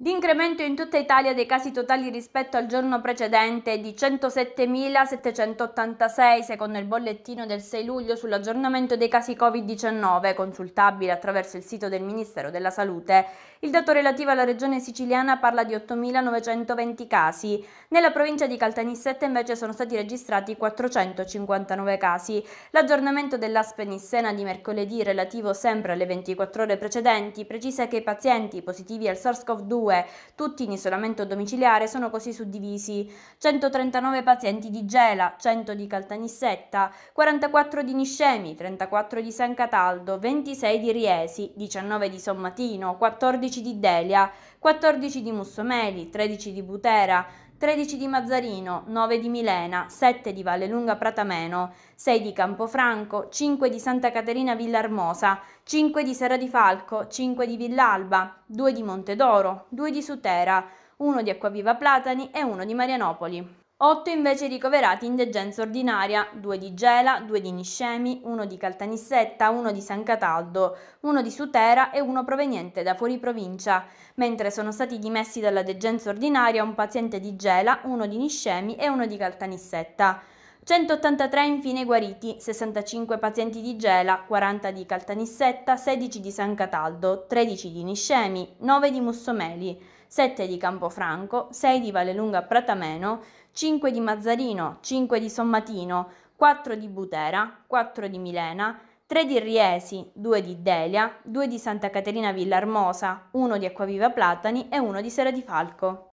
L'incremento in tutta Italia dei casi totali rispetto al giorno precedente è di 107.786 secondo il bollettino del 6 luglio sull'aggiornamento dei casi Covid-19 consultabile attraverso il sito del Ministero della Salute. Il dato relativo alla regione siciliana parla di 8.920 casi. Nella provincia di Caltanissetta invece sono stati registrati 459 casi. L'aggiornamento dell'Aspenissena di mercoledì relativo sempre alle 24 ore precedenti precisa che i pazienti positivi al SARS-CoV-2 2, tutti in isolamento domiciliare, sono così suddivisi 139 pazienti di Gela, 100 di Caltanissetta, 44 di Niscemi, 34 di San Cataldo, 26 di Riesi, 19 di Sommatino, 14 di Delia, 14 di Mussomeli, 13 di Butera, 13 di Mazzarino, 9 di Milena, 7 di Vallelunga Pratameno, 6 di Campofranco, 5 di Santa Caterina Villarmosa, 5 di Serra di Falco, 5 di Villalba, 2 di Montedoro, due di Sutera, uno di Acquaviva Platani e uno di Marianopoli. 8 invece ricoverati in degenza ordinaria, 2 di Gela, 2 di Niscemi, 1 di Caltanissetta, 1 di San Cataldo, 1 di Sutera e 1 proveniente da fuori provincia, mentre sono stati dimessi dalla degenza ordinaria un paziente di Gela, 1 di Niscemi e 1 di Caltanissetta. 183 infine guariti, 65 pazienti di Gela, 40 di Caltanissetta, 16 di San Cataldo, 13 di Niscemi, 9 di Mussomeli, 7 di Campofranco, 6 di Vallelunga Pratameno, 5 di Mazzarino, 5 di Sommatino, 4 di Butera, 4 di Milena, 3 di Riesi, 2 di Delia, 2 di Santa Caterina Villarmosa, 1 di Acquaviva Platani e 1 di Sera di Falco.